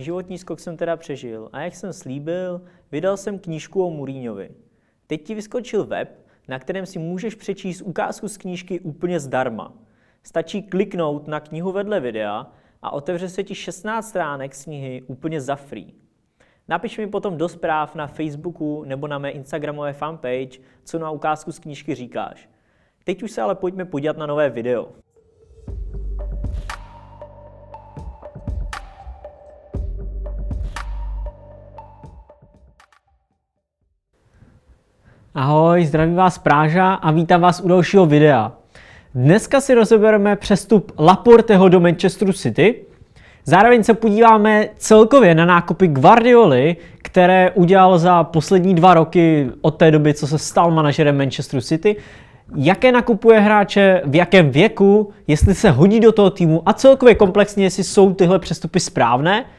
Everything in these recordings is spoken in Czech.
Životní skok jsem teda přežil a jak jsem slíbil, vydal jsem knížku o Muríňovi. Teď ti vyskočil web, na kterém si můžeš přečíst ukázku z knížky úplně zdarma. Stačí kliknout na knihu vedle videa a otevře se ti 16 stránek z knihy úplně za free. Napiš mi potom do zpráv na Facebooku nebo na mé Instagramové fanpage, co na ukázku z knížky říkáš. Teď už se ale pojďme podívat na nové video. Ahoj, zdravím vás Práža a vítám vás u dalšího videa. Dneska si rozebereme přestup Laporteho do Manchesteru City. Zároveň se podíváme celkově na nákupy Guardioli, které udělal za poslední dva roky od té doby, co se stal manažerem Manchesteru City. Jaké nakupuje hráče, v jakém věku, jestli se hodí do toho týmu a celkově komplexně, jestli jsou tyhle přestupy správné –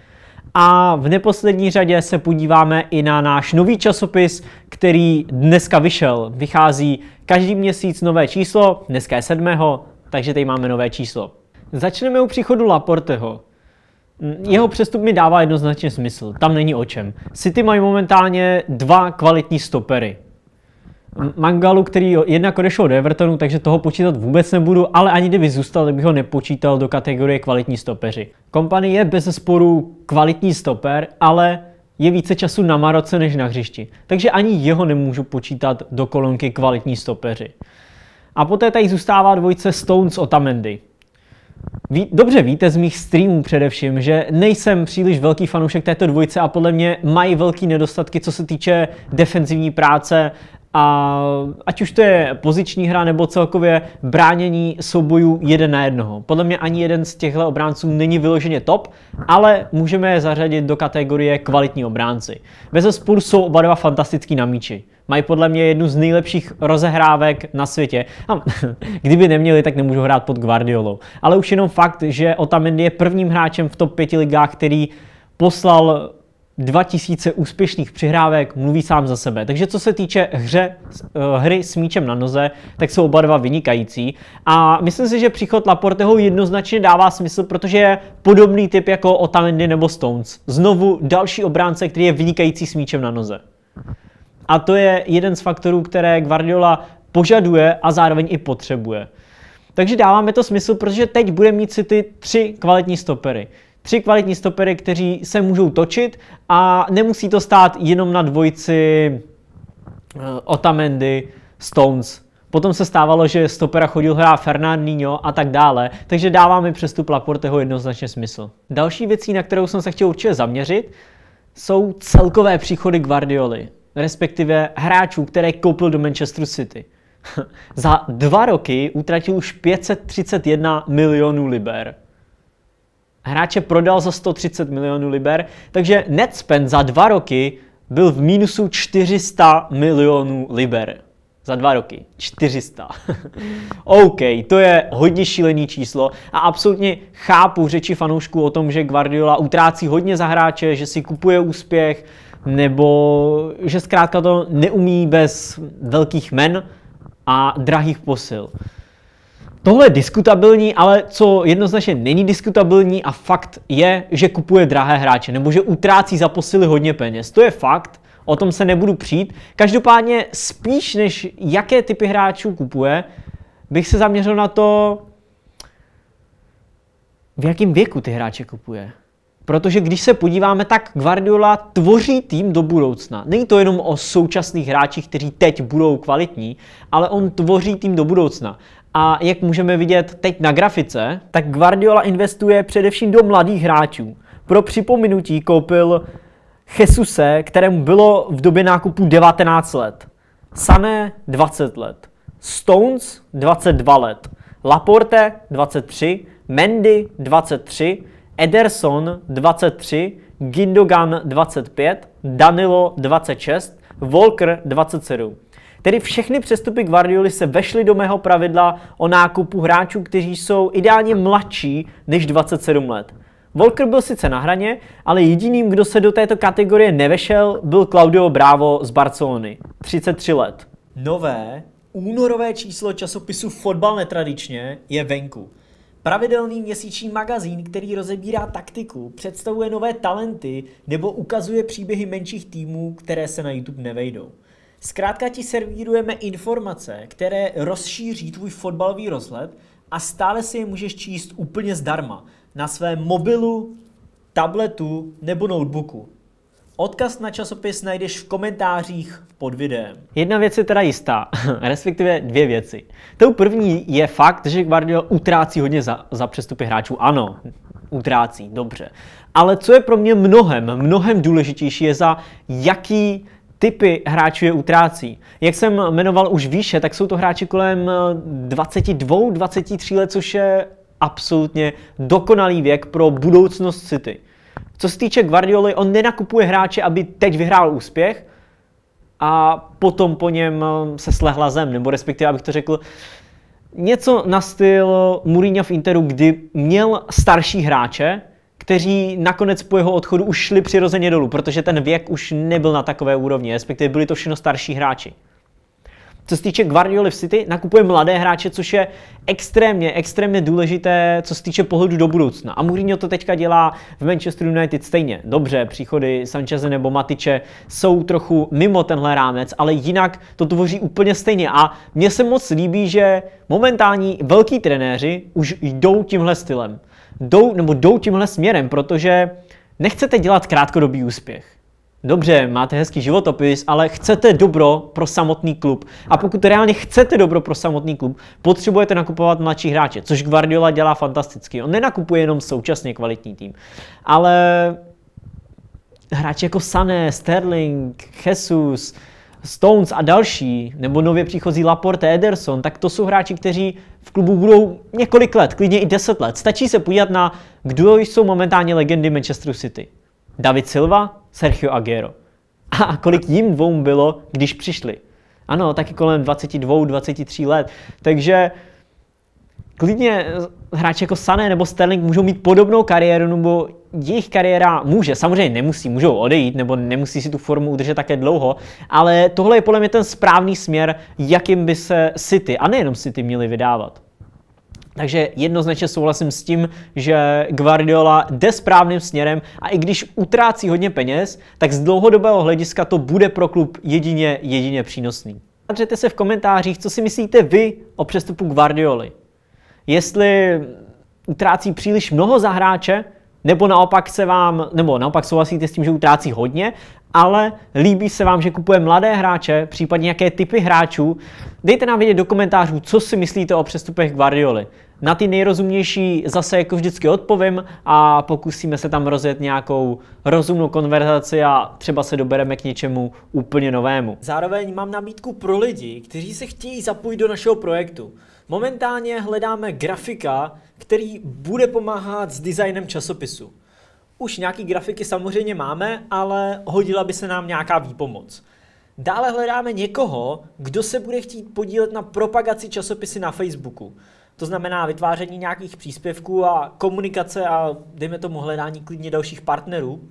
a v neposlední řadě se podíváme i na náš nový časopis, který dneska vyšel. Vychází každý měsíc nové číslo, dneska je sedmého, takže tady máme nové číslo. Začneme u příchodu Laporteho. Mm, jeho přestup mi dává jednoznačně smysl, tam není o čem. City mají momentálně dva kvalitní stopery. Mangalu, který jednak odešel do Evertonu, takže toho počítat vůbec nebudu, ale ani kdyby zůstal, tak bych ho nepočítal do kategorie kvalitní stopeři. Kompany je bez sporu kvalitní stoper, ale je více času na Maroce než na hřišti, takže ani jeho nemůžu počítat do kolonky kvalitní stopeři. A poté tady zůstává dvojce Stones Otamendi. Ví, dobře víte z mých streamů především, že nejsem příliš velký fanoušek této dvojce a podle mě mají velký nedostatky, co se týče defenzivní práce a ať už to je poziční hra nebo celkově bránění soubojů jeden na jednoho. Podle mě ani jeden z těchto obránců není vyloženě top, ale můžeme je zařadit do kategorie kvalitní obránci. Bez sporu jsou oba dva fantastický na míči. Mají podle mě jednu z nejlepších rozehrávek na světě. A kdyby neměli, tak nemůžu hrát pod Guardiolou. Ale už jenom fakt, že Otamendi je prvním hráčem v top 5 ligách, který poslal 2000 úspěšných přihrávek mluví sám za sebe. Takže co se týče hře, eh, hry s míčem na noze, tak jsou oba dva vynikající. A myslím si, že příchod Laporteho jednoznačně dává smysl, protože je podobný typ jako Otamendi nebo Stones. Znovu další obránce, který je vynikající s míčem na noze. A to je jeden z faktorů, které Guardiola požaduje a zároveň i potřebuje. Takže dáváme to smysl, protože teď bude mít City tři kvalitní stopery. Tři kvalitní stopery, kteří se můžou točit a nemusí to stát jenom na dvojici eh, Otamendi, Stones. Potom se stávalo, že stopera chodil hrát Fernandinho a tak dále, takže dává mi přestup Laporteho jednoznačně smysl. Další věcí, na kterou jsem se chtěl určitě zaměřit, jsou celkové příchody Guardioli, respektive hráčů, které koupil do Manchester City. Za dva roky utratil už 531 milionů liber hráče prodal za 130 milionů liber, takže Netspend za dva roky byl v mínusu 400 milionů liber. Za dva roky. 400. OK, to je hodně šílený číslo a absolutně chápu řeči fanoušků o tom, že Guardiola utrácí hodně za hráče, že si kupuje úspěch, nebo že zkrátka to neumí bez velkých men a drahých posil. Tohle je diskutabilní, ale co jednoznačně není diskutabilní a fakt je, že kupuje drahé hráče nebo že utrácí za posily hodně peněz. To je fakt, o tom se nebudu přijít. Každopádně spíš než jaké typy hráčů kupuje, bych se zaměřil na to, v jakém věku ty hráče kupuje. Protože když se podíváme, tak Guardiola tvoří tým do budoucna. Není to jenom o současných hráčích, kteří teď budou kvalitní, ale on tvoří tým do budoucna. A jak můžeme vidět teď na grafice, tak Guardiola investuje především do mladých hráčů. Pro připomenutí koupil Jesuse, kterému bylo v době nákupu 19 let. Sané 20 let. Stones 22 let. Laporte 23. Mendy 23. Ederson 23, Gindogan 25, Danilo 26, Volker 27. Tedy všechny přestupy Guardioli se vešly do mého pravidla o nákupu hráčů, kteří jsou ideálně mladší než 27 let. Volker byl sice na hraně, ale jediným, kdo se do této kategorie nevešel, byl Claudio Bravo z Barcelony, 33 let. Nové únorové číslo časopisu Fotbal netradičně je venku. Pravidelný měsíční magazín, který rozebírá taktiku, představuje nové talenty nebo ukazuje příběhy menších týmů, které se na YouTube nevejdou. Zkrátka ti servírujeme informace, které rozšíří tvůj fotbalový rozhled a stále si je můžeš číst úplně zdarma na svém mobilu, tabletu nebo notebooku. Odkaz na časopis najdeš v komentářích pod videem. Jedna věc je teda jistá, respektive dvě věci. Tou první je fakt, že Guardiola utrácí hodně za, za přestupy hráčů. Ano, utrácí, dobře. Ale co je pro mě mnohem, mnohem důležitější je za jaký typy hráčů je utrácí. Jak jsem jmenoval už výše, tak jsou to hráči kolem 22, eh, 23 let, což je absolutně dokonalý věk pro budoucnost City. Co se týče Guardioli, on nenakupuje hráče, aby teď vyhrál úspěch a potom po něm um, se slehla zem, nebo respektive, abych to řekl, něco na styl Mourinho v Interu, kdy měl starší hráče, kteří nakonec po jeho odchodu už šli přirozeně dolů, protože ten věk už nebyl na takové úrovni, respektive byli to všechno starší hráči. Co se týče Guardioli v City, nakupuje mladé hráče, což je extrémně, extrémně důležité, co se týče pohledu do budoucna. A Mourinho to teďka dělá v Manchester United stejně. Dobře, příchody Sancheze nebo Matiče jsou trochu mimo tenhle rámec, ale jinak to tvoří úplně stejně. A mně se moc líbí, že momentální velký trenéři už jdou tímhle stylem. Jdou, nebo jdou tímhle směrem, protože nechcete dělat krátkodobý úspěch Dobře, máte hezký životopis, ale chcete dobro pro samotný klub. A pokud reálně chcete dobro pro samotný klub, potřebujete nakupovat mladší hráče, což Guardiola dělá fantasticky. On nenakupuje jenom současně kvalitní tým, ale hráči jako Sané, Sterling, Jesus, Stones a další, nebo nově příchozí Laporte, Ederson, tak to jsou hráči, kteří v klubu budou několik let, klidně i deset let. Stačí se podívat na, kdo jsou momentálně legendy Manchester City. David Silva, Sergio Aguero. A kolik jim dvou bylo, když přišli? Ano, taky kolem 22, 23 let. Takže klidně eh, hráči jako Sané nebo Sterling můžou mít podobnou kariéru, nebo jejich kariéra může, samozřejmě nemusí, můžou odejít, nebo nemusí si tu formu udržet také dlouho, ale tohle je podle mě ten správný směr, jakým by se City, a nejenom City, měli vydávat. Takže jednoznačně souhlasím s tím, že Guardiola jde správným směrem a i když utrácí hodně peněz, tak z dlouhodobého hlediska to bude pro klub jedině, jedině přínosný. Zadřete se v komentářích, co si myslíte vy o přestupu Guardioli. Jestli utrácí příliš mnoho za hráče, nebo naopak se vám, nebo naopak souhlasíte s tím, že utrácí hodně ale líbí se vám, že kupuje mladé hráče, případně jaké typy hráčů, dejte nám vědět do komentářů, co si myslíte o přestupech Guardioli. Na ty nejrozumnější zase jako vždycky odpovím a pokusíme se tam rozjet nějakou rozumnou konverzaci a třeba se dobereme k něčemu úplně novému. Zároveň mám nabídku pro lidi, kteří se chtějí zapojit do našeho projektu. Momentálně hledáme grafika, který bude pomáhat s designem časopisu. Už nějaký grafiky samozřejmě máme, ale hodila by se nám nějaká výpomoc. Dále hledáme někoho, kdo se bude chtít podílet na propagaci časopisy na Facebooku. To znamená vytváření nějakých příspěvků a komunikace a dejme tomu hledání klidně dalších partnerů.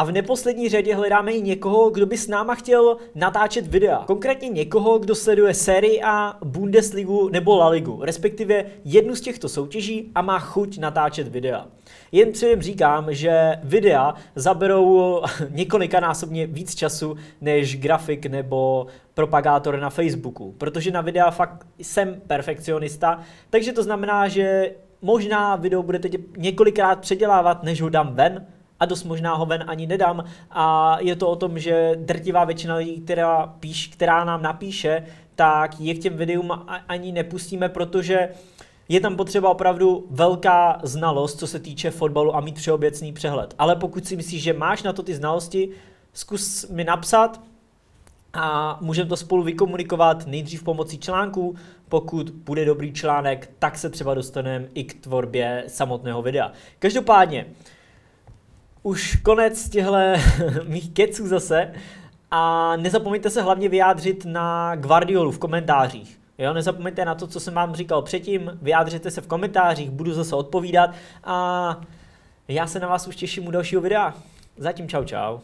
A v neposlední řadě hledáme i někoho, kdo by s náma chtěl natáčet videa. Konkrétně někoho, kdo sleduje sérii A, Bundesligu nebo La Ligu, respektive jednu z těchto soutěží a má chuť natáčet videa. Jen předem říkám, že videa zaberou několikanásobně víc času než grafik nebo propagátor na Facebooku, protože na videa fakt jsem perfekcionista, takže to znamená, že možná video budete několikrát předělávat, než ho dám ven, a dost možná ho ven ani nedám. A je to o tom, že drtivá většina lidí, která, píš, která nám napíše, tak je k těm videům ani nepustíme, protože je tam potřeba opravdu velká znalost, co se týče fotbalu a mít všeobecný přehled. Ale pokud si myslíš, že máš na to ty znalosti, zkus mi napsat, a můžeme to spolu vykomunikovat nejdřív pomocí článků. Pokud bude dobrý článek, tak se třeba dostaneme i k tvorbě samotného videa. Každopádně, už konec těchto mých keců zase. A nezapomeňte se hlavně vyjádřit na Guardiolu v komentářích. Jo, nezapomeňte na to, co jsem vám říkal předtím, vyjádřete se v komentářích, budu zase odpovídat a já se na vás už těším u dalšího videa. Zatím čau čau.